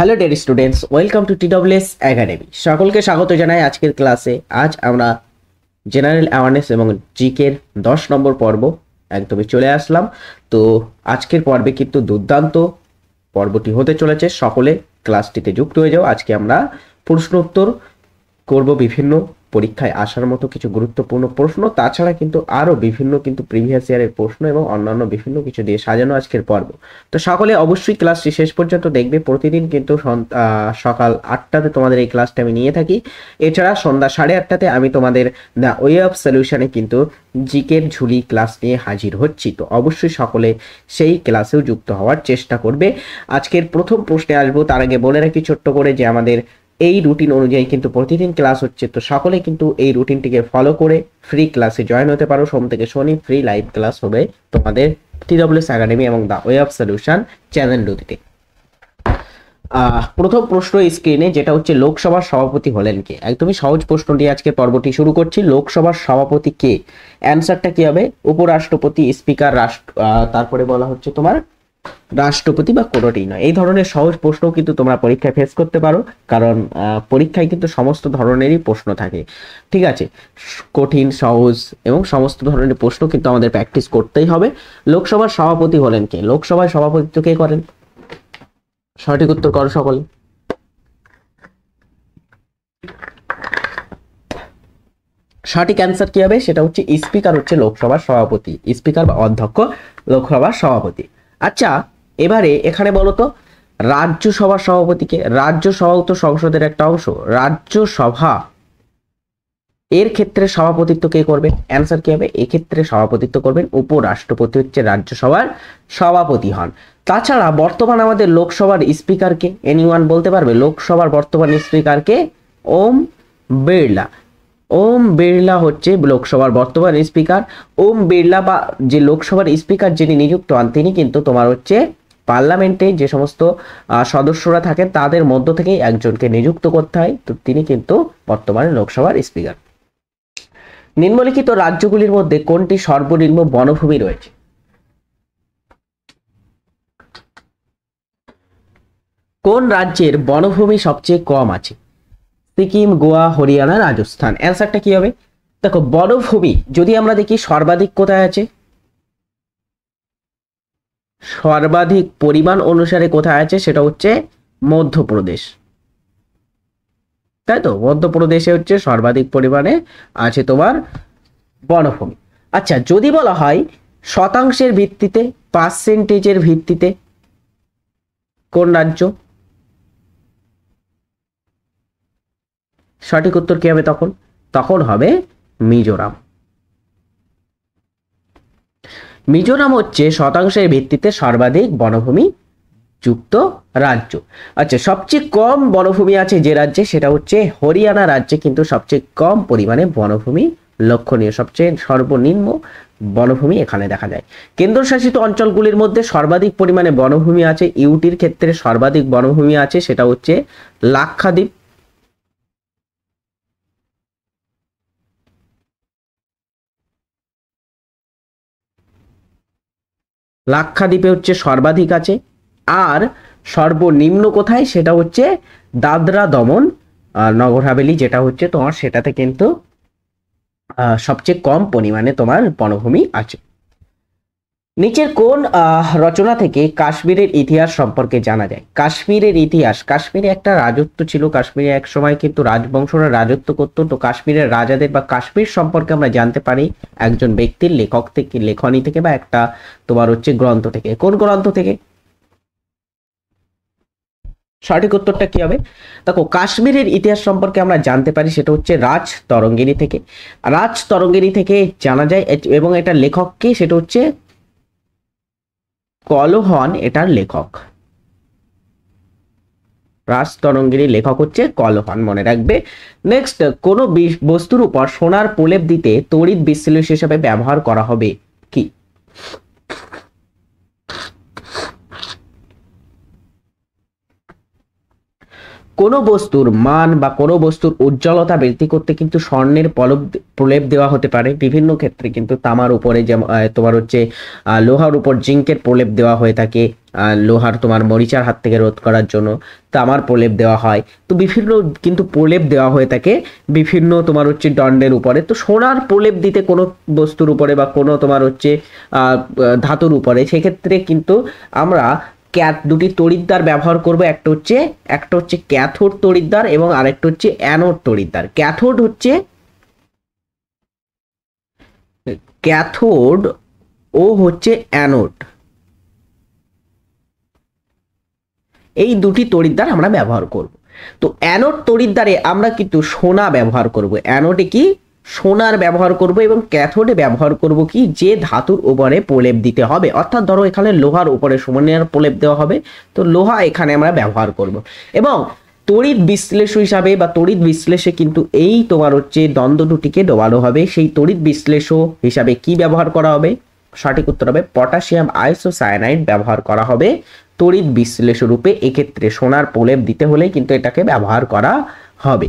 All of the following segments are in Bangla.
hello dear students welcome to TWS academy সকলকে স্বাগত জানাই আজকের ক্লাসে আজ আমরা জেনারেল অ্যাওয়ারনেস এবং জিকের দশ নম্বর পর্ব একদমই চলে আসলাম তো আজকের পর্বে কিন্তু দুর্দান্ত পর্বটি হতে চলেছে সকলে ক্লাসটিতে যুক্ত হয়ে যাও আজকে আমরা প্রশ্নোত্তর করব বিভিন্ন পরীক্ষায় আসার মতো কিছু গুরুত্বপূর্ণ প্রশ্ন তাছাড়া কিন্তু আরও বিভিন্ন কিন্তু প্রিভিয়াস ইয়ারের প্রশ্ন এবং অন্যান্য বিভিন্ন কিছু দিয়ে সাজানো আজকের পর্ব তো সকলে অবশ্যই ক্লাসটি শেষ পর্যন্ত দেখবে প্রতিদিন কিন্তু সকাল আটটাতে তোমাদের এই ক্লাসটা আমি নিয়ে থাকি এছাড়া সন্ধ্যা সাড়ে আটটাতে আমি তোমাদের দ্য ওয়ে অফ সলিউশনে কিন্তু জিকের ঝুলি ক্লাস নিয়ে হাজির হচ্ছি তো অবশ্যই সকলে সেই ক্লাসেও যুক্ত হওয়ার চেষ্টা করবে আজকের প্রথম প্রশ্নে আসবো তার আগে বলে রাখি ছোট্ট করে যে আমাদের এই রুটিন অনুযায়ী কিন্তু প্রতিদিন ক্লাস হচ্ছে তো সকলে কিন্তু এই রুটিনটিকে ফলো করে ফ্রি ক্লাসে জয়েন হতে পারো সোম থেকে শনি ফ্রি লাইভ ক্লাস হবে তোমাদের টিডব্লিউএস একাডেমি এবং the way of solution channel দুটিতে প্রথম প্রশ্ন স্ক্রিনে যেটা হচ্ছে লোকসভার সভাপতি হলেন কে একদমই সহজ প্রশ্ন দিয়ে আজকে পর্বটি শুরু করছি লোকসভার সভাপতি কে অ্যান্সারটা কি হবে উপরাষ্ট্রপতি স্পিকার রাষ্ট্র তারপরে বলা হচ্ছে তোমার রাষ্ট্রপতি বা কোনোটি নয় এই ধরনের সহজ প্রশ্ন কিন্তু তোমরা পরীক্ষায় ফেস করতে পারো কারণ পরীক্ষায় কিন্তু সমস্ত ধরনেরই প্রশ্ন থাকে ঠিক আছে কঠিন সহজ এবং সমস্ত ধরনের প্রশ্ন কিন্তু আমাদের প্র্যাকটিস করতেই হবে লোকসভার সভাপতি হলেন কে লোকসভায় সভাপতিত্ব কে করেন সঠিক উত্তর করো সকল সঠিক অ্যান্সার কি হবে সেটা হচ্ছে স্পিকার হচ্ছে লোকসভার সভাপতি স্পিকার বা অধ্যক্ষ লোকসভার সভাপতি আচ্ছা এবারে এখানে বলো তো রাজ্যসভা সভাপতিকে রাজ্যসভাও তো সংসদের একটা অংশ রাজ্যসভা এর ক্ষেত্রে সভাপতিত্ব কে করবেন অ্যান্সার কি হবে এক্ষেত্রে সভাপতিত্ব করবেন উপরাষ্ট্রপতি হচ্ছে রাজ্যসভার সভাপতি হন তাছাড়া বর্তমান আমাদের লোকসভার স্পিকারকে এনিওয়ান বলতে পারবে লোকসভার বর্তমান স্পিকারকে ওম বিড়লা ওম বিড়লা হচ্ছে লোকসভার বর্তমান স্পিকার ওম বিড়লা বা যে লোকসভার স্পিকার যিনি নিযুক্ত হন তিনি কিন্তু তোমার হচ্ছে পার্লামেন্টে যে সমস্ত সদস্যরা থাকেন তাদের মধ্য থেকেই একজনকে নিযুক্ত করতে হয় তো তিনি কিন্তু বর্তমানে লোকসভার স্পিকার নিম্নলিখিত রাজ্যগুলির মধ্যে কোনটি সর্বনিম্ন বনভূমি রয়েছে কোন রাজ্যের বনভূমি সবচেয়ে কম আছে সিকিম গোয়া হরিয়ানা রাজস্থান অ্যান্সারটা কি হবে দেখো বনভূমি যদি আমরা দেখি সর্বাধিক কোথায় আছে সর্বাধিক পরিমাণ অনুসারে কোথায় আছে সেটা হচ্ছে মধ্যপ্রদেশ তাই তো মধ্যপ্রদেশে হচ্ছে সর্বাধিক পরিমাণে আছে তোমার বনভূমি আচ্ছা যদি বলা হয় শতাংশের ভিত্তিতে পার্সেন্টেজের ভিত্তিতে কোন রাজ্য সঠিক উত্তর কী হবে তখন তখন হবে মিজোরাম মিজোরাম হচ্ছে শতাংশের ভিত্তিতে সর্বাধিক বনভূমি যুক্ত রাজ্য আচ্ছা সবচেয়ে কম বনভূমি আছে যে রাজ্যে সেটা হচ্ছে হরিয়ানা রাজ্যে কিন্তু সবচেয়ে কম পরিমাণে বনভূমি লক্ষণীয় সবচেয়ে সর্বনিম্ন বনভূমি এখানে দেখা যায় কেন্দ্রশাসিত অঞ্চলগুলির মধ্যে সর্বাধিক পরিমাণে বনভূমি আছে ইউটির ক্ষেত্রে সর্বাধিক বনভূমি আছে সেটা হচ্ছে লাক্ষাদ্বীপ লাক্ষাদ্বীপে হচ্ছে সর্বাধিক আছে আর সর্বনিম্ন কোথায় সেটা হচ্ছে দাদরা দমন নগর হাবেলি যেটা হচ্ছে তোমার সেটাতে কিন্তু সবচেয়ে কম পরিমাণে তোমার বনভূমি আছে নিচের কোন রচনা থেকে কাশ্মীরের ইতিহাস সম্পর্কে জানা যায় কাশ্মীরের ইতিহাস কাশ্মীরে একটা রাজত্ব ছিল কাশ্মীরে এক সময় কিন্তু রাজবংশরা রাজত্ব করতো তো কাশ্মীরের রাজাদের বা কাশ্মীর সম্পর্কে আমরা জানতে পারি একজন ব্যক্তির লেখক থেকে লেখনী থেকে বা একটা তোমার হচ্ছে গ্রন্থ থেকে কোন গ্রন্থ থেকে সঠিক উত্তরটা কি হবে দেখো কাশ্মীরের ইতিহাস সম্পর্কে আমরা জানতে পারি সেটা হচ্ছে রাজ তরঙ্গিনী থেকে রাজ তরঙ্গিনী থেকে জানা যায় এবং এটা লেখককে সেটা হচ্ছে কলহন এটার লেখক রাস তরঙ্গিনীর লেখক হচ্ছে কলহন মনে রাখবে নেক্সট কোন বস্তুর উপর সোনার প্রলেপ দিতে তড়িৎ বিশ্লেষ হিসেবে ব্যবহার করা হবে কি কোনো বস্তুর মান বা কোনো বস্তুর উজ্জ্বলতা বৃদ্ধি করতে কিন্তু স্বর্ণের পলব প্রলেপ দেওয়া হতে পারে বিভিন্ন ক্ষেত্রে কিন্তু তামার উপরে যেমন তোমার হচ্ছে লোহার উপর জিঙ্কের প্রলেপ দেওয়া হয়ে থাকে লোহার তোমার মরিচার হাত থেকে রোধ করার জন্য তামার প্রলেপ দেওয়া হয় তো বিভিন্ন কিন্তু প্রলেপ দেওয়া হয়ে থাকে বিভিন্ন তোমার হচ্ছে দণ্ডের উপরে তো সোনার প্রলেপ দিতে কোনো বস্তুর উপরে বা কোনো তোমার হচ্ছে ধাতুর উপরে সেক্ষেত্রে কিন্তু আমরা ক্যাথ দুটি তড়িদ্দার ব্যবহার করব একটা হচ্ছে একটা হচ্ছে ক্যাথোড তড়িদ্দার এবং আরেকটা হচ্ছে অ্যানোড তড়িদ্দার ক্যাথোড হচ্ছে ক্যাথোড ও হচ্ছে অ্যানোড এই দুটি তড়িদ্দার আমরা ব্যবহার করব তো অ্যানোড তড়িদ্দারে আমরা কিন্তু সোনা ব্যবহার করব অ্যানোডে কি সোনার ব্যবহার করব এবং ক্যাথোডে ব্যবহার করব কি যে ধাতুর উপরে প্রলেপ দিতে হবে অর্থাৎ ধরো এখানে লোহার উপরে সমন্বয়ের প্রলেপ দেওয়া হবে তো লোহা এখানে আমরা ব্যবহার করব এবং তড়িৎ বিশ্লেষ হিসাবে বা তড়িৎ বিশ্লেষে কিন্তু এই তোমার হচ্ছে দ্বন্দ্ব দুটিকে ডোবানো হবে সেই তড়িৎ বিশ্লেষ হিসাবে কি ব্যবহার করা হবে সঠিক উত্তর হবে পটাশিয়াম আইসোসায়ানাইড ব্যবহার করা হবে তড়িৎ বিশ্লেষ রূপে এক্ষেত্রে সোনার প্রলেপ দিতে হলে কিন্তু এটাকে ব্যবহার করা হবে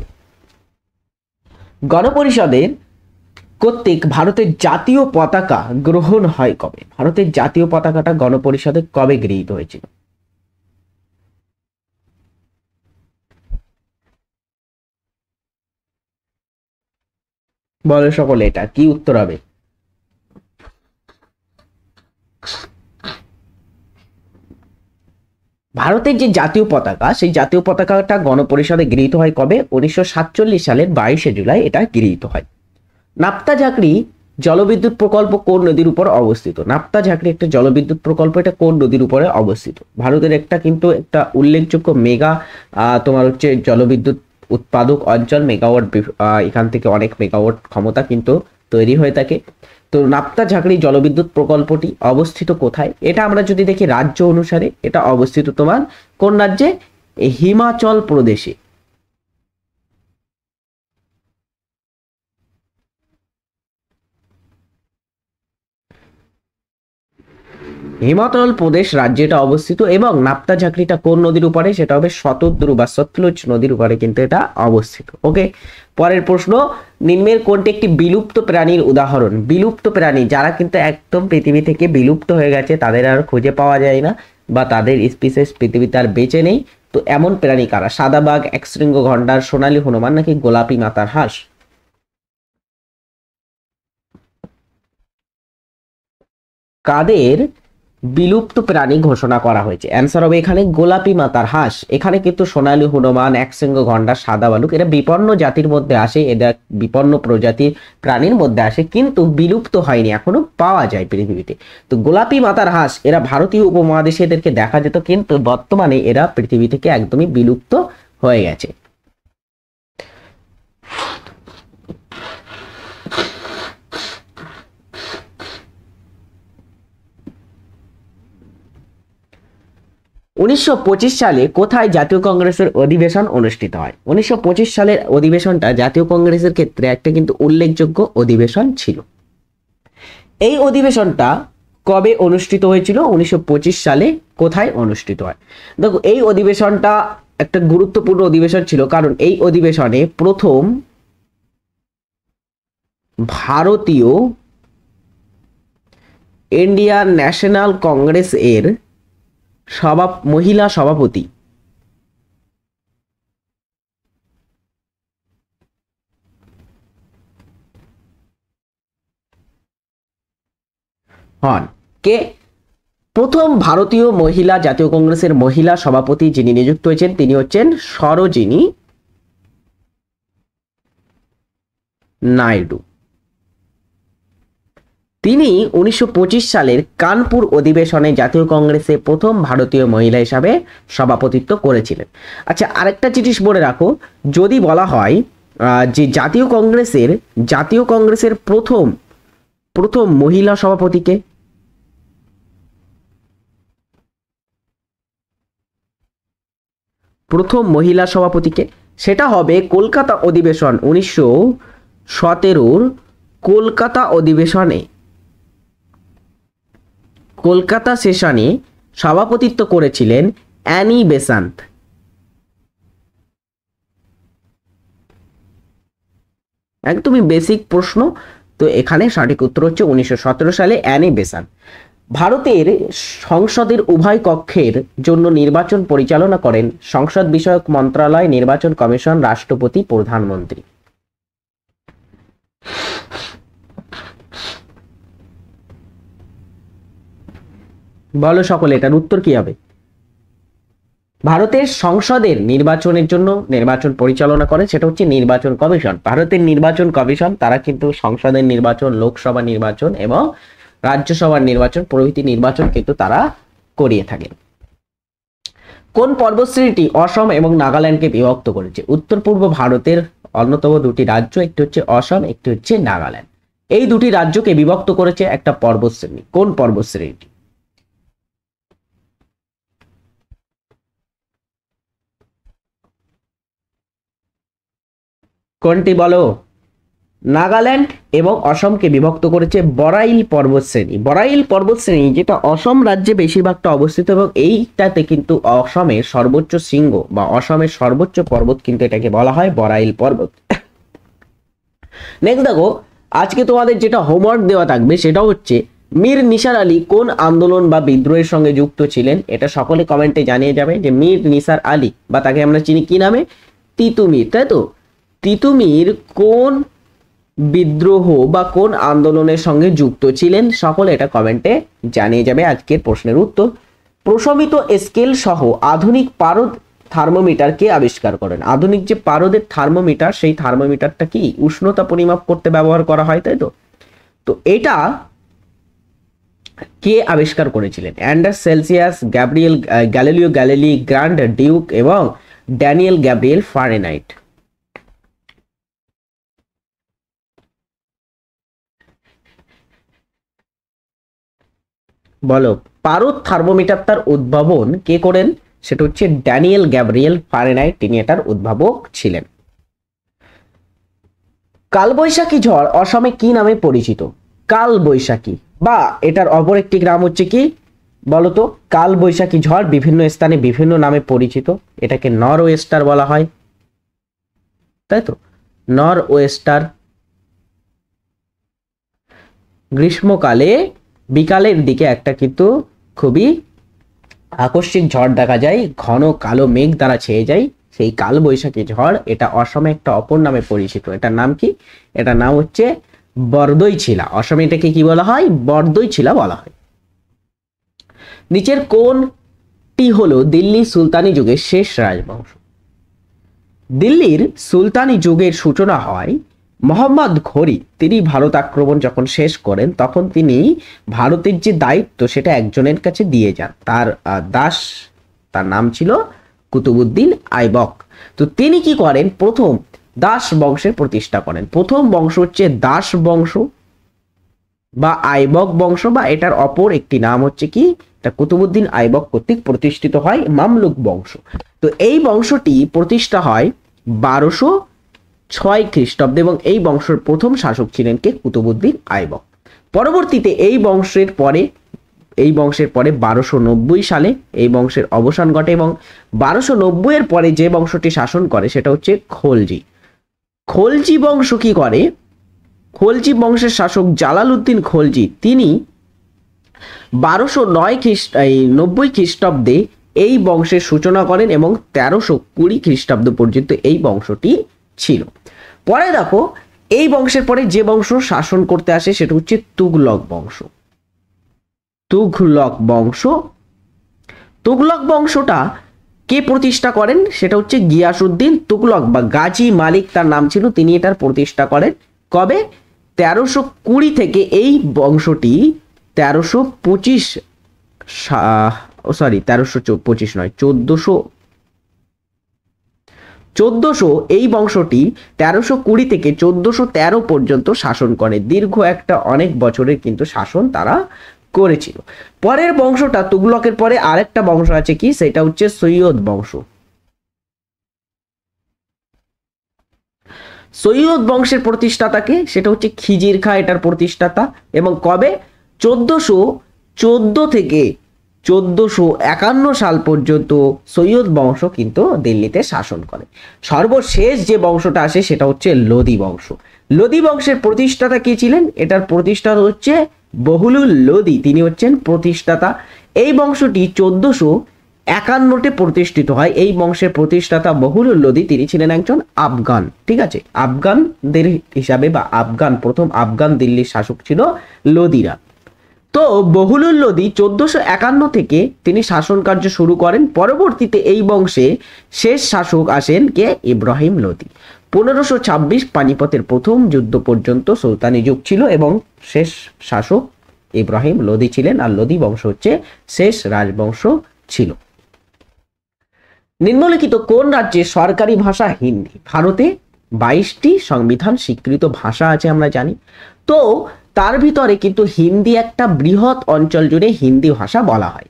গণপরিষদে কর্তৃক ভারতের জাতীয় পতাকা গ্রহণ হয় কবে ভারতের জাতীয় পতাকাটা গণপরিষদে কবে গৃহীত হয়েছিল বলে সকলে এটা কি উত্তর হবে ভারতের যে জাতীয় পতাকা সেই জাতীয় পতাকাটা গণপরিষদে গৃহীত হয় কবে উনিশশো সালের বাইশে জুলাই এটা গৃহীত হয় নাপ্তা ঝাঁকড়ি জলবিদ্যুৎ প্রকল্প কোন নদীর উপর অবস্থিত নাপ্তা ঝাঁকড়ি একটা জলবিদ্যুৎ প্রকল্প এটা কোন নদীর উপরে অবস্থিত ভারতের একটা কিন্তু একটা উল্লেখযোগ্য মেগা তোমার হচ্ছে জলবিদ্যুৎ উৎপাদক অঞ্চল মেগাওয়াট এখান থেকে অনেক মেগাওয়াট ক্ষমতা কিন্তু তৈরি হয়ে থাকে তো নাপ্তা ঝাঁকড়ি জলবিদ্যুৎ প্রকল্পটি অবস্থিত কোথায় এটা আমরা যদি দেখি রাজ্য অনুসারে এটা অবস্থিত তোমার কোন রাজ্যে হিমাচল প্রদেশে হিমাচল প্রদেশ রাজ্যে এটা অবস্থিত এবং নাপ্তা ঝাঁকরিটা কোন নদীর উপরে সেটা হবে শতদ্রু বা সতলুজ নদীর উপরে কিন্তু এটা অবস্থিত ওকে পরের প্রশ্ন নিম্নের কোনটি একটি বিলুপ্ত প্রাণীর উদাহরণ বিলুপ্ত প্রাণী যারা কিন্তু একদম পৃথিবী থেকে বিলুপ্ত হয়ে গেছে তাদের আর খুঁজে পাওয়া যায় না বা তাদের স্পিসেস পৃথিবীতে আর বেঁচে নেই তো এমন প্রাণী কারা সাদা বাঘ একশৃঙ্গ ঘণ্ডার সোনালী হনুমান নাকি গোলাপি মাতার হাঁস কাদের বিলুপ্ত প্রাণী ঘোষণা করা হয়েছে অ্যান্সার হবে এখানে গোলাপি মাতার হাঁস এখানে কিন্তু সোনালি হনুমান একশৃঙ্গ গন্ডা সাদা বালুক এরা বিপন্ন জাতির মধ্যে আসে এদের বিপন্ন প্রজাতির প্রাণীর মধ্যে আসে কিন্তু বিলুপ্ত হয়নি এখনো পাওয়া যায় পৃথিবীতে তো গোলাপি মাতার হাঁস এরা ভারতীয় উপমহাদেশে এদেরকে দেখা যেত কিন্তু বর্তমানে এরা পৃথিবী থেকে একদমই বিলুপ্ত হয়ে গেছে উনিশশো সালে কোথায় জাতীয় কংগ্রেসের অধিবেশন অনুষ্ঠিত হয় উনিশশো সালের অধিবেশনটা জাতীয় কংগ্রেসের ক্ষেত্রে একটা কিন্তু উল্লেখযোগ্য অধিবেশন ছিল এই অধিবেশনটা কবে অনুষ্ঠিত হয়েছিল উনিশশো সালে কোথায় অনুষ্ঠিত হয় দেখো এই অধিবেশনটা একটা গুরুত্বপূর্ণ অধিবেশন ছিল কারণ এই অধিবেশনে প্রথম ভারতীয় ইন্ডিয়ান ন্যাশনাল কংগ্রেস এর সভা মহিলা সভাপতি হন কে প্রথম ভারতীয় মহিলা জাতীয় কংগ্রেসের মহিলা সভাপতি যিনি নিযুক্ত হয়েছেন তিনি হচ্ছেন সরোজিনী নাইডু তিনি উনিশশো সালের কানপুর অধিবেশনে জাতীয় কংগ্রেসে প্রথম ভারতীয় মহিলা হিসাবে সভাপতিত্ব করেছিলেন আচ্ছা আরেকটা জিনিস বলে রাখো যদি বলা হয় যে জাতীয় কংগ্রেসের জাতীয় কংগ্রেসের প্রথম প্রথম মহিলা সভাপতিকে প্রথম মহিলা সভাপতিকে সেটা হবে কলকাতা অধিবেশন উনিশশো সতেরোর কলকাতা অধিবেশনে কলকাতা সেশনে সভাপতিত্ব করেছিলেন অ্যানি বেসান্ত একদমই বেসিক প্রশ্ন তো এখানে সঠিক উত্তর হচ্ছে উনিশশো সালে অ্যানি বেসান্ত ভারতের সংসদের উভয় কক্ষের জন্য নির্বাচন পরিচালনা করেন সংসদ বিষয়ক মন্ত্রণালয় নির্বাচন কমিশন রাষ্ট্রপতি প্রধানমন্ত্রী বলো সকলে এটার উত্তর কি হবে ভারতের সংসদের নির্বাচনের জন্য নির্বাচন পরিচালনা করে সেটা হচ্ছে নির্বাচন কমিশন ভারতের নির্বাচন কমিশন তারা কিন্তু সংসদের নির্বাচন লোকসভা নির্বাচন এবং রাজ্যসভার নির্বাচন প্রভৃতি নির্বাচন কিন্তু তারা করিয়ে থাকেন কোন পর্বশ্রেণীটি অসম এবং নাগাল্যান্ডকে বিভক্ত করেছে উত্তর পূর্ব ভারতের অন্যতম দুটি রাজ্য একটি হচ্ছে অসম একটি হচ্ছে নাগাল্যান্ড এই দুটি রাজ্যকে বিভক্ত করেছে একটা পর্বশ্রেণী কোন পর্বশ্রেণীটি কোনটি বলো নাগাল্যান্ড এবং অসমকে বিভক্ত করেছে বরাইল পর্বতশ্রেণী বরাইল পর্বতশ্রেণী যেটা অসম রাজ্যে বেশিরভাগটা অবস্থিত এবং এইটাতে কিন্তু অসমের সর্বোচ্চ শৃঙ্গ বা অসমের সর্বোচ্চ পর্বত কিন্তু এটাকে বলা হয় বরাইল পর্বত নেক্সট দেখো আজকে তোমাদের যেটা হোমওয়ার্ক দেওয়া থাকবে সেটা হচ্ছে মীর নিসার আলী কোন আন্দোলন বা বিদ্রোহের সঙ্গে যুক্ত ছিলেন এটা সকলে কমেন্টে জানিয়ে যাবে যে মীর নিসার আলী বা তাকে আমরা চিনি কি নামে তিতুমির তাই তো তিতুমির কোন বিদ্রোহ বা কোন আন্দোলনের সঙ্গে যুক্ত ছিলেন সকলে এটা কমেন্টে জানিয়ে যাবে আজকের প্রশ্নের উত্তর প্রশমিত স্কেল সহ আধুনিক পারদ থার্মোমিটারকে আবিষ্কার করেন আধুনিক যে পারদের থার্মোমিটার সেই থার্মোমিটারটা কি উষ্ণতা পরিমাপ করতে ব্যবহার করা হয় তাই তো তো এটা কে আবিষ্কার করেছিলেন Anders Celsius Gabriel Galileo Galilei grand duke এবং ড্যানিয়েল গ্যাব্রিয়েল ফারেনাইট বলো পারদ থার্মোমিটার তার উদ্ভাবন কে করেন সেটা হচ্ছে ড্যানিয়েল গ্যাব্রিয়েল ফারেনাইট তিনি এটার উদ্ভাবক ছিলেন কালবৈশাখী ঝড় অসমে কি নামে পরিচিত কালবৈশাখী বা এটার অপর একটি গ্রাম হচ্ছে কি বলতো কালবৈশাখী ঝড় বিভিন্ন স্থানে বিভিন্ন নামে পরিচিত এটাকে নর ওয়েস্টার বলা হয় তাই তো নর ওয়েস্টার গ্রীষ্মকালে বিকালের দিকে একটা কিন্তু খুবই আকস্মিক ঝড় দেখা যায় ঘন কালো মেঘ দ্বারা ছেয়ে যায় সেই কালবৈশাখী ঝড় এটা অসমে একটা অপর নামে পরিচিত এটার নাম কি এটা নাম হচ্ছে ছিলা অসমে এটাকে কি বলা হয় ছিলা বলা হয় নিচের কোনটি হলো দিল্লি সুলতানি যুগের শেষ রাজবংশ দিল্লির সুলতানি যুগের সূচনা হয় মোহাম্মদ ঘড়ি তিনি ভারত আক্রমণ যখন শেষ করেন তখন তিনি ভারতের যে দায়িত্ব সেটা একজনের কাছে দিয়ে যান তার দাস তার নাম ছিল কুতুবুদ্দিন আইবক তো তিনি কি করেন প্রথম দাস বংশের প্রতিষ্ঠা করেন প্রথম বংশ হচ্ছে দাস বংশ বা আইবক বংশ বা এটার অপর একটি নাম হচ্ছে কি তা কুতুবুদ্দিন আইবক কর্তৃক প্রতিষ্ঠিত হয় মামলুক বংশ তো এই বংশটি প্রতিষ্ঠা হয় বারোশো ছয় খ্রিস্টাব্দে এবং এই বংশের প্রথম শাসক ছিলেন কে কুতুবুদ্দিন আইবক পরবর্তীতে এই বংশের পরে এই বংশের পরে বারোশো নব্বই সালে এই বংশের অবসান ঘটে এবং বারোশো নব্বইয়ের পরে যে বংশটি শাসন করে সেটা হচ্ছে খলজি খলজি বংশ কি করে খলজি বংশের শাসক উদ্দিন খলজি তিনি বারোশো নয় খ্রিস্ট এই নব্বই খ্রিস্টাব্দে এই বংশের সূচনা করেন এবং তেরোশো কুড়ি খ্রিস্টাব্দ পর্যন্ত এই বংশটি ছিল পরে দেখো এই বংশের পরে যে বংশ শাসন করতে আসে সেটা হচ্ছে তুগলক বংশ তুঘলক বংশ তুগলক বংশটা কে প্রতিষ্ঠা করেন সেটা হচ্ছে গিয়াসুদ্দিন তুগলক বা গাজী মালিক তার নাম ছিল তিনি এটার প্রতিষ্ঠা করেন কবে তেরোশো কুড়ি থেকে এই বংশটি তেরোশো পঁচিশ সরি তেরোশো পঁচিশ নয় চোদ্দশো চোদ্দশো এই বংশটি তেরোশো কুড়ি থেকে চোদ্দশো তেরো পর্যন্ত শাসন করে দীর্ঘ একটা অনেক বছরের কিন্তু শাসন তারা করেছিল পরের বংশটা তুগলকের পরে আরেকটা বংশ আছে কি সেটা হচ্ছে সৈয়দ বংশ সৈয়দ বংশের প্রতিষ্ঠাতাকে সেটা হচ্ছে খিজির খা এটার প্রতিষ্ঠাতা এবং কবে চোদ্দশো চোদ্দ থেকে চোদ্দোশো একান্ন সাল পর্যন্ত সৈয়দ বংশ কিন্তু দিল্লিতে শাসন করে সর্বশেষ যে বংশটা আসে সেটা হচ্ছে লোদি বংশ লোদি বংশের প্রতিষ্ঠাতা কে ছিলেন এটার প্রতিষ্ঠাতা হচ্ছে বহুলুল লোদি তিনি হচ্ছেন প্রতিষ্ঠাতা এই বংশটি চোদ্দোশো একান্নটে প্রতিষ্ঠিত হয় এই বংশের প্রতিষ্ঠাতা বহুলুল লোদি তিনি ছিলেন একজন আফগান ঠিক আছে আফগানদের হিসাবে বা আফগান প্রথম আফগান দিল্লির শাসক ছিল লোদিরা তো বহুলুল লোদি চোদ্দশো একান্ন থেকে তিনি শাসন কার্য শুরু করেন পরবর্তীতে এই বংশে শেষ শাসক আসেন কে ইব্রাহিম লোদি পনেরোশো ছাব্বিশ পানিপথের প্রথম যুদ্ধ পর্যন্ত সুলতানি যুগ ছিল এবং শেষ শাসক ইব্রাহিম লোদি ছিলেন আর লোদি বংশ হচ্ছে শেষ রাজবংশ ছিল নিম্নলিখিত কোন রাজ্যে সরকারি ভাষা হিন্দি ভারতে বাইশটি সংবিধান স্বীকৃত ভাষা আছে আমরা জানি তো তার ভিতরে কিন্তু হিন্দি একটা বৃহৎ অঞ্চল জুড়ে হিন্দি ভাষা বলা হয়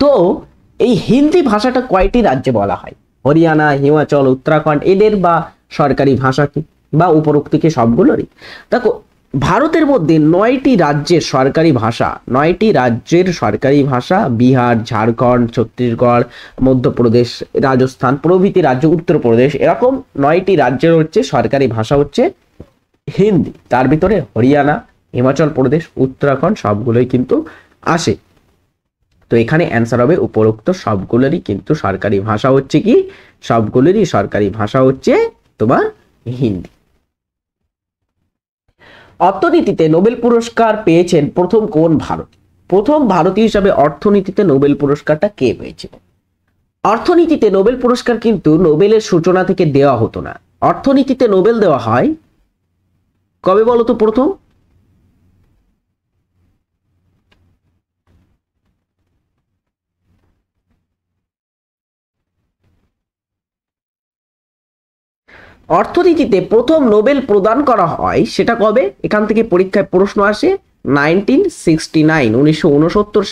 তো এই হিন্দি ভাষাটা কয়টি রাজ্যে বলা হয় হরিয়ানা হিমাচল উত্তরাখণ্ড এদের বা সরকারি ভাষা কি বা উপরোক্ত কি সবগুলোরই দেখো ভারতের মধ্যে নয়টি রাজ্যের সরকারি ভাষা নয়টি রাজ্যের সরকারি ভাষা বিহার ঝাড়খণ্ড ছত্তিশগড় মধ্যপ্রদেশ রাজস্থান প্রভৃতি রাজ্য উত্তরপ্রদেশ এরকম নয়টি রাজ্যের হচ্ছে সরকারি ভাষা হচ্ছে হিন্দি তার ভিতরে হরিয়ানা হিমাচল প্রদেশ উত্তরাখণ্ড সবগুলোই কিন্তু আসে তো এখানে অ্যান্সার হবে উপরোক্ত সবগুলোরই কিন্তু সরকারি ভাষা হচ্ছে কি সবগুলোরই সরকারি ভাষা হচ্ছে তোমার হিন্দি অর্থনীতিতে নোবেল পুরস্কার পেয়েছেন প্রথম কোন ভারত প্রথম ভারতীয় হিসাবে অর্থনীতিতে নোবেল পুরস্কারটা কে পেয়েছিল অর্থনীতিতে নোবেল পুরস্কার কিন্তু নোবেলের সূচনা থেকে দেওয়া হতো না অর্থনীতিতে নোবেল দেওয়া হয় কবে বলতো প্রথম অর্থনীতিতে প্রথম নোবেল প্রদান করা হয় সেটা কবে এখান থেকে পরীক্ষায় প্রশ্ন আসে নাইনটিন সিক্সটি নাইন উনিশশো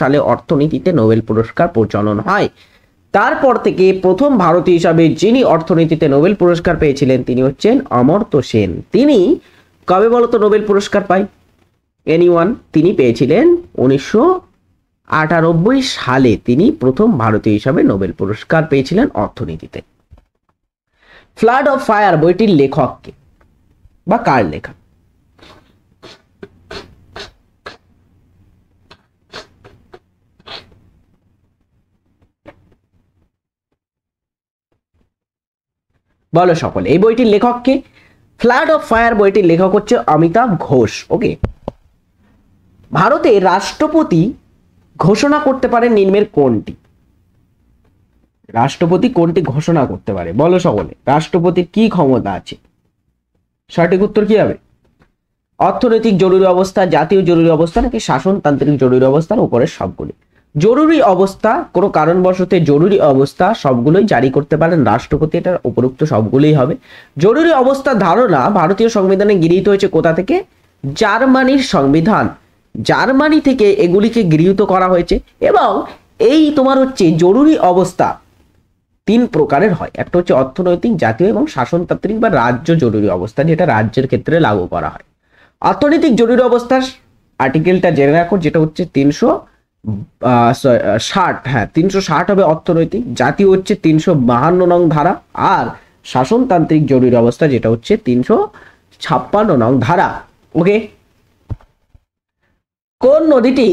সালে অর্থনীতিতে নোবেল পুরস্কার প্রচলন হয় তারপর থেকে প্রথম ভারতীয় হিসাবে যিনি অর্থনীতিতে নোবেল পুরস্কার পেয়েছিলেন তিনি হচ্ছেন অমর্ত্য সেন তিনি কবে বলতো নোবেল পুরস্কার পাই এনিওয়ান তিনি পেয়েছিলেন উনিশশো আটানব্বই সালে তিনি প্রথম ভারতীয় হিসাবে নোবেল পুরস্কার পেয়েছিলেন অর্থনীতিতে ফ্লাড অফ ফায়ার বইটির লেখককে বা কার লেখা বলো সকলে এই বইটির লেখককে ফ্ল্যাড অফ ফায়ার বইটির লেখক হচ্ছে অমিতাভ ঘোষ ওকে ভারতে রাষ্ট্রপতি ঘোষণা করতে পারেন নিম্নের কোনটি রাষ্ট্রপতি কোনটি ঘোষণা করতে পারে বলো সকলে রাষ্ট্রপতির কি ক্ষমতা আছে সঠিক উত্তর কি হবে অর্থনৈতিক জরুরি অবস্থা জাতীয় জরুরি অবস্থা নাকি শাসনতান্ত্রিক জরুরি অবস্থার উপরে সবগুলি জরুরি অবস্থা কোনো কারণবশত জরুরি অবস্থা সবগুলোই জারি করতে পারেন রাষ্ট্রপতি এটার উপরুক্ত সবগুলোই হবে জরুরি অবস্থা ধারণা ভারতীয় সংবিধানে গৃহীত হয়েছে কোথা থেকে জার্মানির সংবিধান জার্মানি থেকে এগুলিকে গৃহীত করা হয়েছে এবং এই তোমার হচ্ছে জরুরি অবস্থা তিন প্রকারের হয় একটা হচ্ছে অর্থনৈতিক জাতীয় এবং শাসনতান্ত্রিক বা রাজ্য জরুরি অবস্থা যেটা রাজ্যের ক্ষেত্রে লাগু করা হয় অর্থনৈতিক জরুরি অবস্থার আর্টিকেলটা জেনে রাখো যেটা হচ্ছে তিনশো ষাট হ্যাঁ তিনশো ষাট হবে অর্থনৈতিক জাতীয় হচ্ছে তিনশো বাহান্ন নং ধারা আর শাসনতান্ত্রিক জরুরি অবস্থা যেটা হচ্ছে তিনশো ছাপ্পান্ন নং ধারা ওকে কোন নদীটি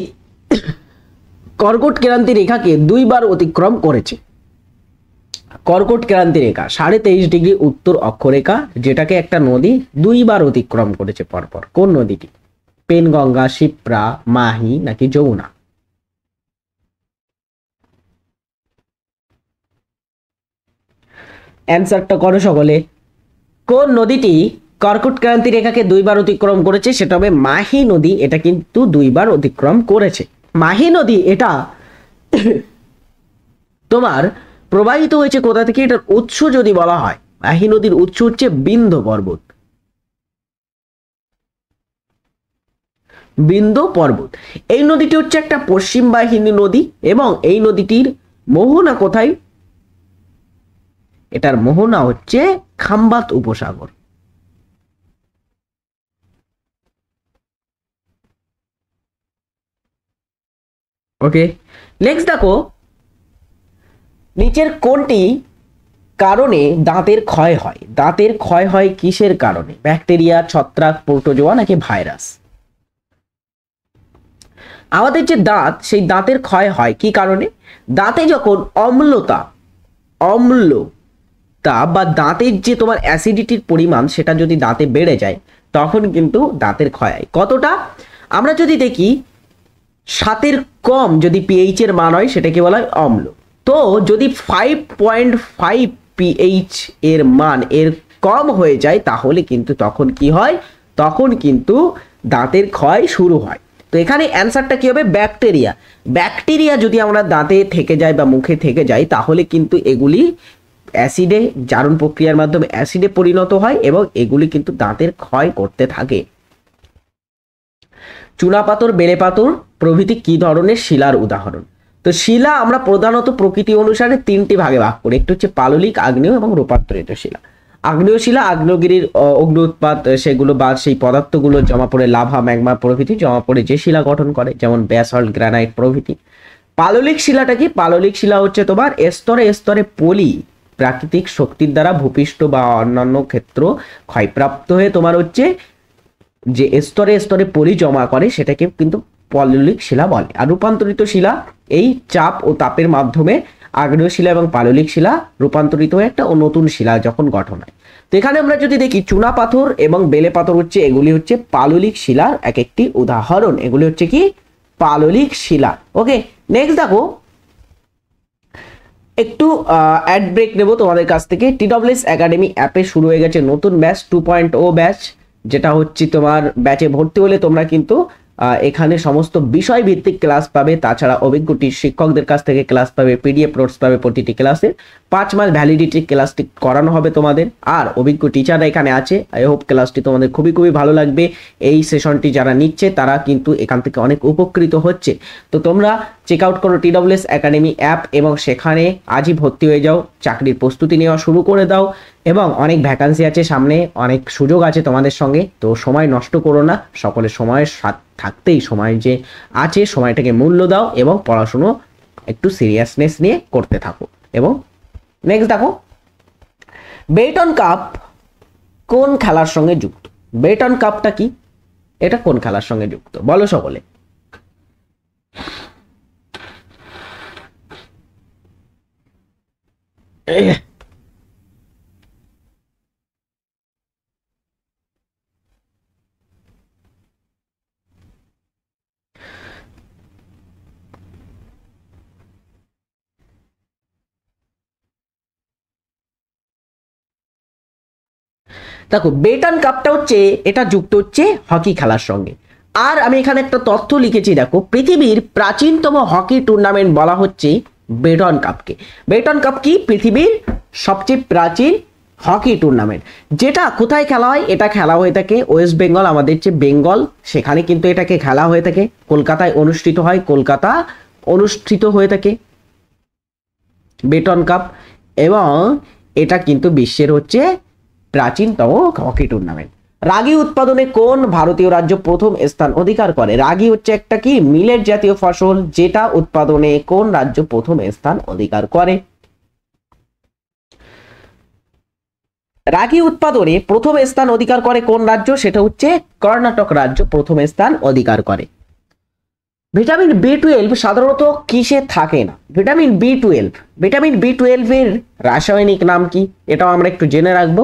কর্কট ক্রান্তি রেখাকে দুইবার অতিক্রম করেছে কর্কট ক্রান্তি রেখা সাড়ে তেইশ ডিগ্রি উত্তর অক্ষরেখা যেটাকে একটা নদী দুইবার অতিক্রম করেছে পরপর কোন নদীটি পেনগঙ্গা শিপ্রা মাহি নাকি যমুনা অ্যান্সারটা করো সকলে কোন নদীটি কর্কট ক্রান্তি রেখাকে দুইবার অতিক্রম করেছে সেটা হবে মাহি নদী এটা কিন্তু দুইবার অতিক্রম করেছে মাহি নদী এটা তোমার প্রবাহিত হয়েছে কোথা থেকে এটার উৎস যদি বলা হয় মাহি নদীর উৎস হচ্ছে বিন্দ পর্বত বিন্দ পর্বত এই নদীটি হচ্ছে একটা পশ্চিম বাহিনী নদী এবং এই নদীটির মোহনা কোথায় এটার মোহনা হচ্ছে খাম্বাত উপসাগর ওকে নেক্সট দেখো নিচের কোনটি কারণে দাঁতের ক্ষয় হয় দাঁতের ক্ষয় হয় কিসের কারণে ব্যাকটেরিয়া ছত্রাক প্রোটোজোয়া নাকি ভাইরাস আমাদের যে দাঁত সেই দাঁতের ক্ষয় হয় কি কারণে দাঁতে যখন অম্লতা অম্ল তা বা দাঁতের যে তোমার অ্যাসিডিটির পরিমাণ সেটা যদি দাঁতে বেড়ে যায় তখন কিন্তু দাঁতের ক্ষয় হয় কতটা আমরা যদি দেখি সাতের কম যদি পিএইচের মান হয় সেটাকে বলা হয় অম্ল তো যদি ফাইভ পয়েন্ট ফাইভ পিএইচ এর মান এর কম হয়ে যায় তাহলে কিন্তু তখন কি হয় তখন কিন্তু দাঁতের ক্ষয় শুরু হয় তো এখানে অ্যান্সারটা কী হবে ব্যাকটেরিয়া ব্যাকটেরিয়া যদি আমরা দাঁতে থেকে যায় বা মুখে থেকে যাই তাহলে কিন্তু এগুলি অ্যাসিডে জারণ প্রক্রিয়ার মাধ্যমে অ্যাসিডে পরিণত হয় এবং এগুলি কিন্তু দাঁতের ক্ষয় করতে থাকে চুনাপাথর বেলেপাথর প্রভৃতি কী ধরনের শিলার উদাহরণ তো শিলা আমরা প্রধানত প্রকৃতি অনুসারে তিনটি ভাগে ভাগ করি একটি হচ্ছে পাললিক আগ্নেয় এবং রূপান্তরিত শিলা আগ্নেয় শিলা আগ্নেয়গিরির অগ্নি উৎপাত সেগুলো বা সেই পদার্থগুলো জমা পড়ে লাভা ম্যাগমা প্রভৃতি জমা পড়ে যে শিলা গঠন করে যেমন ব্যাসল্ট গ্রানাইট প্রভৃতি পাললিক শিলাটা কি পাললিক শিলা হচ্ছে তোমার স্তরে স্তরে পলি প্রাকৃতিক শক্তির দ্বারা ভূপৃষ্ঠ বা অন্যান্য ক্ষেত্র ক্ষয়প্রাপ্ত হয়ে তোমার হচ্ছে যে স্তরে স্তরে পলি জমা করে সেটাকে কিন্তু পাললিক শিলা বলে আর রূপান্তরিত শিলা এই চাপ ও তাপের মাধ্যমে আগ্নেয় শিলা এবং পাললিক শিলা রূপান্তরিত হয়ে একটা নতুন শিলা যখন গঠন হয় তো এখানে আমরা যদি দেখি চুনা পাথর এবং বেলে পাথর হচ্ছে এগুলি হচ্ছে পাললিক শিলার এক একটি উদাহরণ এগুলি হচ্ছে কি পাললিক শিলা ওকে নেক্সট দেখো একটু অ্যাড ব্রেক নেব তোমাদের কাছ থেকে টিডব্লিউএস একাডেমি অ্যাপে শুরু হয়ে গেছে নতুন batch two point O batch যেটা হচ্ছে তোমার ব্যাচে ভর্তি হলে তোমরা কিন্তু এখানে সমস্ত বিষয় ভিত্তিক ক্লাস পাবে তাছাড়া অভিজ্ঞটি শিক্ষকদের কাছ থেকে ক্লাস পাবে পিডিএফ নোটস পাবে প্রতিটি ক্লাসের পাঁচ মাস ভ্যালিডিটি ক্লাসটি করানো হবে তোমাদের আর অভিজ্ঞ টিচাররা এখানে আছে আই হোপ ক্লাসটি তোমাদের খুবই খুবই ভালো লাগবে এই সেশনটি যারা নিচ্ছে তারা কিন্তু এখান থেকে অনেক উপকৃত হচ্ছে তো তোমরা চেক আউট করো টিডব্লিউএস একাডেমি অ্যাপ এবং সেখানে আজই ভর্তি হয়ে যাও চাকরির প্রস্তুতি নেওয়া শুরু করে দাও এবং অনেক ভ্যাকান্সি আছে সামনে অনেক সুযোগ আছে তোমাদের সঙ্গে তো সময় নষ্ট করো না সকলের সময়ের থাকতেই সময় যে আছে সময়টাকে মূল্য দাও এবং পড়াশুনো একটু সিরিয়াসনেস নিয়ে করতে থাকো এবং নেক্সট দেখো বেটন কাপ কোন খেলার সঙ্গে যুক্ত বেটন কাপটা কি এটা কোন খেলার সঙ্গে যুক্ত বলো সকলে এ দেখো বেটান কাপটা হচ্ছে এটা যুক্ত হচ্ছে হকি খেলার সঙ্গে আর আমি এখানে একটা তথ্য লিখেছি দেখো পৃথিবীর প্রাচীনতম হকি টুর্নামেন্ট বলা হচ্ছে বেটন কাপকে বেটন কাপ কি পৃথিবীর সবচেয়ে প্রাচীন হকি টুর্নামেন্ট যেটা কোথায় খেলা হয় এটা খেলা হয়ে থাকে ওয়েস্ট বেঙ্গল আমাদের যে বেঙ্গল সেখানে কিন্তু এটাকে খেলা হয়ে থাকে কলকাতায় অনুষ্ঠিত হয় কলকাতা অনুষ্ঠিত হয়ে থাকে বেটন কাপ এবং এটা কিন্তু বিশ্বের হচ্ছে প্রাচীনতম হকি টুর্নামেন্ট রাগি উৎপাদনে কোন ভারতীয় রাজ্য প্রথম স্থান অধিকার করে রাগি হচ্ছে একটা কি মিলেট জাতীয় ফসল যেটা উৎপাদনে কোন রাজ্য প্রথম স্থান অধিকার করে রাগি উৎপাদনে প্রথম স্থান অধিকার করে কোন রাজ্য সেটা হচ্ছে কর্ণাটক রাজ্য প্রথম স্থান অধিকার করে ভিটামিন বি টুয়েলভ সাধারণত কিসে থাকে না vitamin B twelve vitamin B টুয়েলভের রাসায়নিক নাম কি এটাও আমরা একটু জেনে রাখবো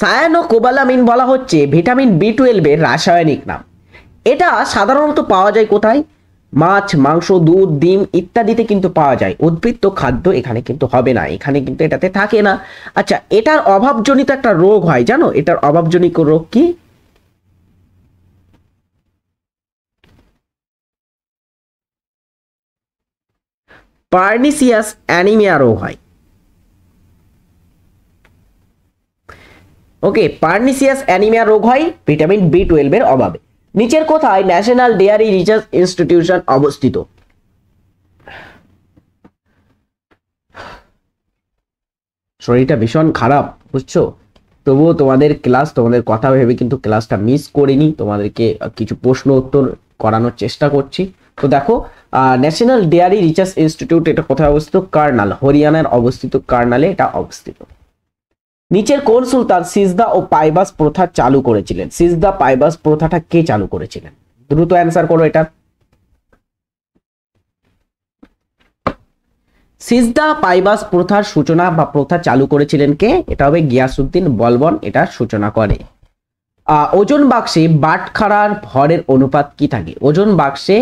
সায়ানোকোবালামিন বলা হচ্ছে ভিটামিন বি টুয়েলভের রাসায়নিক নাম এটা সাধারণত পাওয়া যায় কোথায় মাছ মাংস দুধ ডিম ইত্যাদিতে কিন্তু পাওয়া যায় উদ্বৃত্ত খাদ্য এখানে কিন্তু হবে না এখানে কিন্তু এটাতে থাকে না আচ্ছা এটার অভাবজনিত একটা রোগ হয় জানো এটার অভাবজনিত রোগ কি পার্নিসিয়াস অ্যানিমিয়া রোগ হয় ওকে পার্নিসিয়াস অ্যানিমিয়া রোগ হয় ভিটামিন বি টুয়েলভের অভাবে নিচের কোথায় ন্যাশনাল ডেয়ারি রিসার্চ ইনস্টিটিউশন অবস্থিত শরীরটা ভীষণ খারাপ বুঝছো তবুও তোমাদের ক্লাস তোমাদের কথা ভেবে কিন্তু ক্লাসটা মিস করিনি তোমাদেরকে কিছু প্রশ্ন উত্তর করানোর চেষ্টা করছি তো দেখো ন্যাশনাল ডেয়ারি রিসার্চ ইনস্টিটিউট এটা কোথায় অবস্থিত কার্নাল হরিয়ানার অবস্থিত কার্নালে এটা অবস্থিত নিচের কোন সুলতান সিজদা ও পাইবাস প্রথা চালু করেছিলেন সিজদা পাইবাস প্রথাটা কে চালু করেছিলেন দ্রুত অ্যান্সার করো এটা সিজদা পাইবাস প্রথার সূচনা বা প্রথা চালু করেছিলেন কে এটা হবে গিয়াসুদ্দিন বলবন এটা সূচনা করে ওজন বাক্সে বাটখারার ভরের অনুপাত কি থাকে ওজন বাক্সে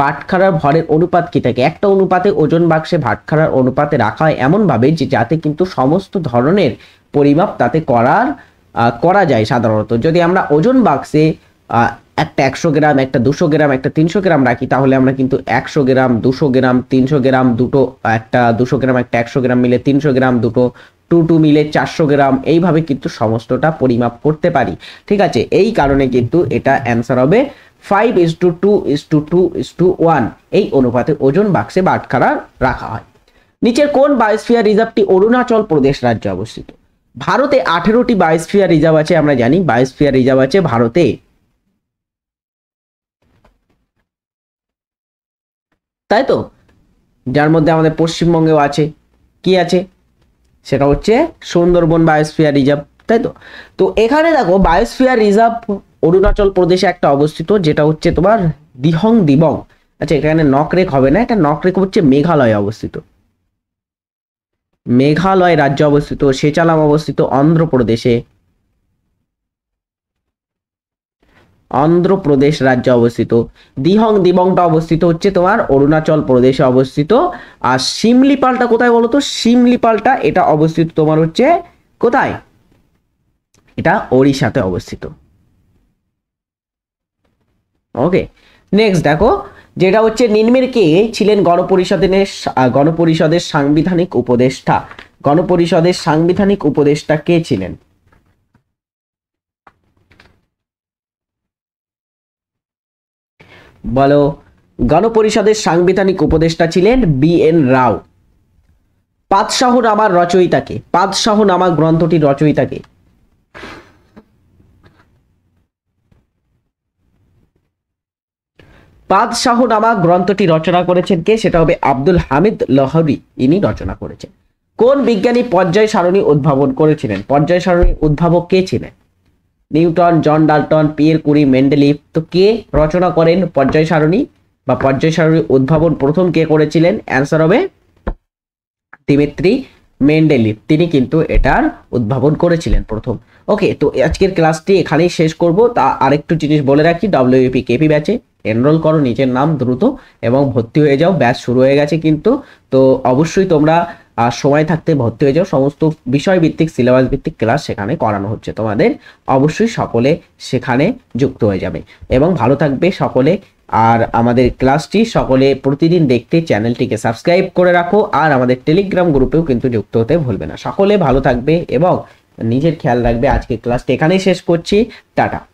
বাটখারার ভরের অনুপাত কি থাকে একটা অনুপাতে ওজন বাক্সে বাটখারার অনুপাতে রাখা হয় এমনভাবে যে যাতে কিন্তু সমস্ত ধরনের পরিমাপ তাতে করার করা যায় সাধারণত যদি আমরা ওজন বাক্সে একটা একশো গ্রাম একটা দুশো গ্রাম একটা তিনশো গ্রাম রাখি তাহলে আমরা কিন্তু একশো গ্রাম দুশো গ্রাম তিনশো গ্রাম দুটো একটা দুশো গ্রাম একটা একশো গ্রাম মিলে তিনশো গ্রাম দুটো টু টু মিলে চারশো গ্রাম এইভাবে কিন্তু সমস্তটা পরিমাপ করতে পারি ঠিক আছে এই কারণে কিন্তু এটা অ্যান্সার হবে five is to two is to two is to one এই অনুপাতে ওজন বাক্সে বাটখারা রাখা হয় নিচের কোন বায়োস্ফিয়ার রিজার্ভটি অরুণাচল প্রদেশ রাজ্যে অবস্থিত ভারতে আঠেরোটি বায়োস্ফিয়ার রিজার্ভ আছে আমরা জানি বায়োস্ফিয়ার রিজার্ভ আছে ভারতে তাই তো যার মধ্যে আমাদের পশ্চিমবঙ্গেও আছে কি আছে সেটা হচ্ছে সুন্দরবন বায়োস্ফিয়ার রিজার্ভ তাই তো তো এখানে দেখো বায়োস্ফিয়ার রিজার্ভ অরুণাচল প্রদেশে একটা অবস্থিত যেটা হচ্ছে তোমার দিহং দিবং আচ্ছা এখানে নকরেক হবে না এটা নকরেক হচ্ছে মেঘালয়ে অবস্থিত মেঘালয় রাজ্যে অবস্থিত সেচালাম অবস্থিত অন্ধ্রপ্রদেশে অন্ধ্রপ্রদেশ রাজ্যে অবস্থিত দিহং দিবংটা অবস্থিত হচ্ছে তোমার অরুণাচল প্রদেশে অবস্থিত আর শিমলিপালটা কোথায় বলতো শিমলিপালটা এটা অবস্থিত তোমার হচ্ছে কোথায় এটা ওড়িশাতে অবস্থিত ওকে নেক্সট দেখো যেটা হচ্ছে কে ছিলেন গণপরিষদের গণপরিষদের সাংবিধানিক উপদেষ্টা গণপরিষদের সাংবিধানিক উপদেষ্টা কে ছিলেন বলো গণপরিষদের সাংবিধানিক উপদেষ্টা ছিলেন বি এন রাও পাতশাহ নামার রচয়িতাকে পাঁচশাহ নামা গ্রন্থটির রচয়িতাকে নামা গ্রন্থটি রচনা করেছেন কে সেটা হবে আব্দুল হামিদ লহরি ইনি রচনা করেছেন কোন বিজ্ঞানী পর্যায় সারণী উদ্ভাবন করেছিলেন পর্যায় সারণী উদ্ভাবক কে ছিলেন Newton John Dalton Pierre Curie Mendeleev তো কে রচনা করেন পর্যায় সারণী বা পর্যায় সারণী উদ্ভাবন প্রথম কে করেছিলেন অ্যান্সার হবে দিমিত্রি মেন্ডেলি তিনি কিন্তু এটার উদ্ভাবন করেছিলেন প্রথম ওকে তো আজকের ক্লাসটি এখানেই শেষ করব তা আরেকটু জিনিস বলে রাখি ডাব্লিউপি কেপি ব্যাচে এনরোল করো নিজের নাম দ্রুত এবং ভর্তি হয়ে যাও ব্যাচ শুরু হয়ে গেছে কিন্তু তো অবশ্যই তোমরা সময় থাকতে ভর্তি হয়ে যাও সমস্ত বিষয়ভিত্তিক সিলেবাস ভিত্তিক ক্লাস সেখানে করানো হচ্ছে তোমাদের অবশ্যই সকলে সেখানে যুক্ত হয়ে যাবে এবং ভালো থাকবে সকলে আর আমাদের ক্লাসটি সকলে প্রতিদিন দেখতে চ্যানেলটিকে সাবস্ক্রাইব করে রাখো আর আমাদের টেলিগ্রাম গ্রুপেও কিন্তু যুক্ত হতে ভুলবে না সকলে ভালো থাকবে এবং নিজের খেয়াল রাখবে আজকে ক্লাসটি এখানেই শেষ করছি টাটা